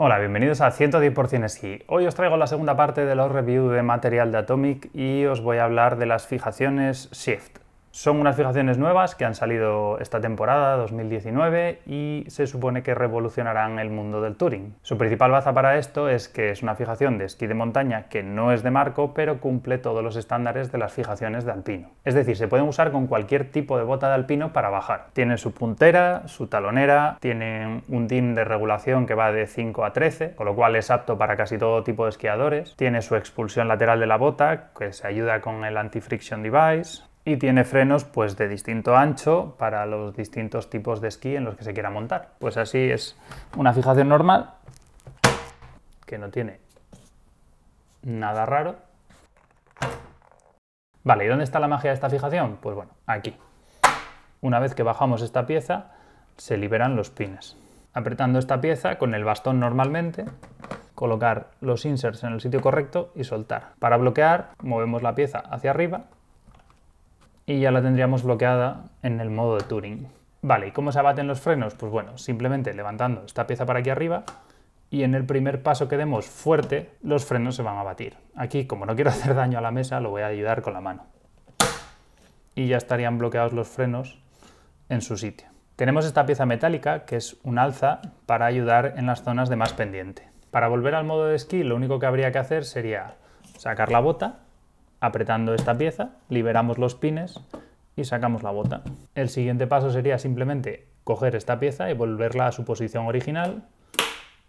Hola, bienvenidos a 110% y Hoy os traigo la segunda parte de la review de material de Atomic y os voy a hablar de las fijaciones Shift. Son unas fijaciones nuevas que han salido esta temporada, 2019, y se supone que revolucionarán el mundo del touring. Su principal baza para esto es que es una fijación de esquí de montaña que no es de marco, pero cumple todos los estándares de las fijaciones de alpino. Es decir, se pueden usar con cualquier tipo de bota de alpino para bajar. Tiene su puntera, su talonera, tiene un DIN de regulación que va de 5 a 13, con lo cual es apto para casi todo tipo de esquiadores. Tiene su expulsión lateral de la bota, que se ayuda con el anti-friction device, y tiene frenos pues de distinto ancho para los distintos tipos de esquí en los que se quiera montar. Pues así es una fijación normal que no tiene nada raro. Vale, ¿y dónde está la magia de esta fijación? Pues bueno, aquí. Una vez que bajamos esta pieza, se liberan los pines. Apretando esta pieza con el bastón normalmente, colocar los inserts en el sitio correcto y soltar. Para bloquear, movemos la pieza hacia arriba y ya la tendríamos bloqueada en el modo de Turing. Vale, ¿y cómo se abaten los frenos? Pues bueno, simplemente levantando esta pieza para aquí arriba y en el primer paso que demos fuerte, los frenos se van a batir. Aquí, como no quiero hacer daño a la mesa, lo voy a ayudar con la mano. Y ya estarían bloqueados los frenos en su sitio. Tenemos esta pieza metálica, que es un alza para ayudar en las zonas de más pendiente. Para volver al modo de esquí, lo único que habría que hacer sería sacar la bota Apretando esta pieza, liberamos los pines y sacamos la bota. El siguiente paso sería simplemente coger esta pieza y volverla a su posición original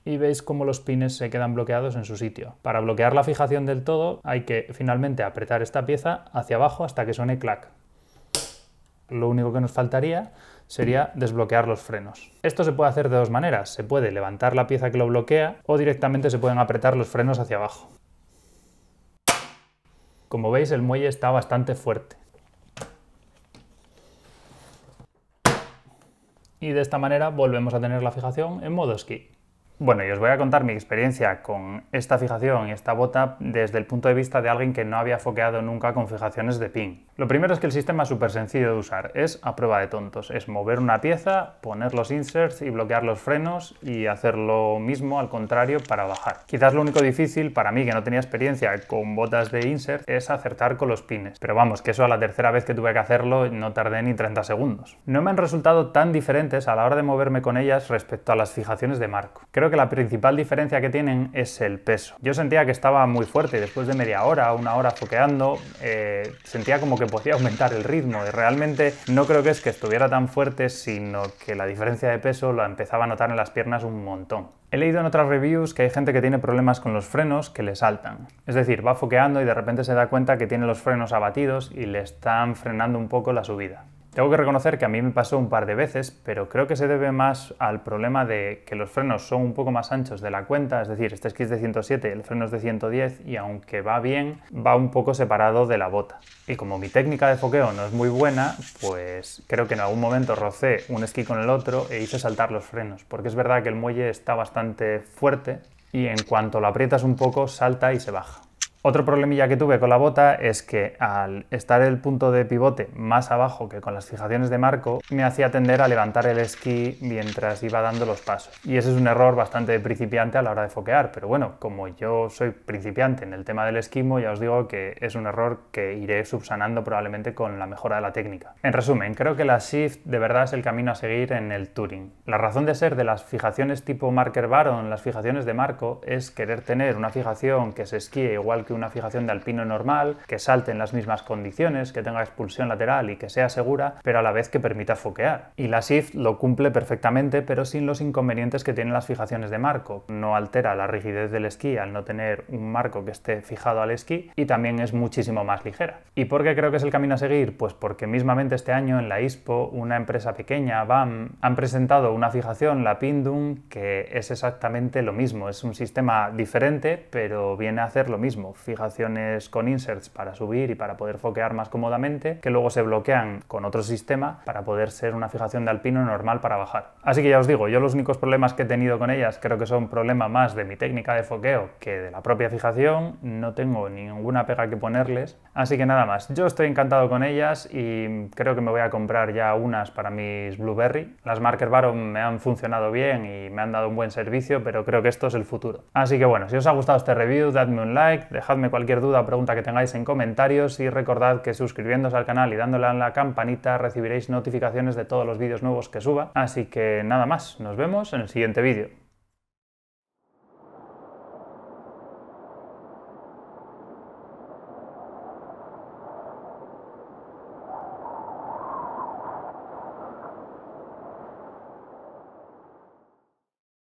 y veis cómo los pines se quedan bloqueados en su sitio. Para bloquear la fijación del todo hay que finalmente apretar esta pieza hacia abajo hasta que suene clac. Lo único que nos faltaría sería desbloquear los frenos. Esto se puede hacer de dos maneras. Se puede levantar la pieza que lo bloquea o directamente se pueden apretar los frenos hacia abajo. Como veis el muelle está bastante fuerte. Y de esta manera volvemos a tener la fijación en modo esquí. Bueno, y os voy a contar mi experiencia con esta fijación y esta bota desde el punto de vista de alguien que no había foqueado nunca con fijaciones de pin. Lo primero es que el sistema es súper sencillo de usar, es a prueba de tontos, es mover una pieza, poner los inserts y bloquear los frenos y hacer lo mismo al contrario para bajar. Quizás lo único difícil para mí que no tenía experiencia con botas de insert es acertar con los pines, pero vamos, que eso a la tercera vez que tuve que hacerlo no tardé ni 30 segundos. No me han resultado tan diferentes a la hora de moverme con ellas respecto a las fijaciones de marco que la principal diferencia que tienen es el peso. Yo sentía que estaba muy fuerte, después de media hora, una hora foqueando, eh, sentía como que podía aumentar el ritmo y realmente no creo que es que estuviera tan fuerte, sino que la diferencia de peso la empezaba a notar en las piernas un montón. He leído en otras reviews que hay gente que tiene problemas con los frenos que le saltan. Es decir, va foqueando y de repente se da cuenta que tiene los frenos abatidos y le están frenando un poco la subida. Tengo que reconocer que a mí me pasó un par de veces, pero creo que se debe más al problema de que los frenos son un poco más anchos de la cuenta, es decir, este esquí es de 107, el freno es de 110 y aunque va bien, va un poco separado de la bota. Y como mi técnica de foqueo no es muy buena, pues creo que en algún momento rocé un esquí con el otro e hice saltar los frenos, porque es verdad que el muelle está bastante fuerte y en cuanto lo aprietas un poco, salta y se baja. Otro problemilla que tuve con la bota es que al estar el punto de pivote más abajo que con las fijaciones de marco, me hacía tender a levantar el esquí mientras iba dando los pasos. Y ese es un error bastante principiante a la hora de foquear, pero bueno, como yo soy principiante en el tema del esquimo, ya os digo que es un error que iré subsanando probablemente con la mejora de la técnica. En resumen, creo que la Shift de verdad es el camino a seguir en el Touring. La razón de ser de las fijaciones tipo Marker Baron, las fijaciones de marco, es querer tener una fijación que se esquíe igual que una fijación de alpino normal, que salte en las mismas condiciones, que tenga expulsión lateral y que sea segura, pero a la vez que permita foquear. Y la Shift lo cumple perfectamente, pero sin los inconvenientes que tienen las fijaciones de marco. No altera la rigidez del esquí al no tener un marco que esté fijado al esquí y también es muchísimo más ligera. ¿Y por qué creo que es el camino a seguir? Pues porque mismamente este año en la ISPO, una empresa pequeña, BAM, han presentado una fijación, la Pindum, que es exactamente lo mismo. Es un sistema diferente, pero viene a hacer lo mismo fijaciones con inserts para subir y para poder foquear más cómodamente, que luego se bloquean con otro sistema para poder ser una fijación de alpino normal para bajar. Así que ya os digo, yo los únicos problemas que he tenido con ellas creo que son problema más de mi técnica de foqueo que de la propia fijación, no tengo ninguna pega que ponerles, Así que nada más, yo estoy encantado con ellas y creo que me voy a comprar ya unas para mis Blueberry. Las Marker Baron me han funcionado bien y me han dado un buen servicio, pero creo que esto es el futuro. Así que bueno, si os ha gustado este review, dadme un like, dejadme cualquier duda o pregunta que tengáis en comentarios y recordad que suscribiéndose al canal y dándole a la campanita recibiréis notificaciones de todos los vídeos nuevos que suba. Así que nada más, nos vemos en el siguiente vídeo.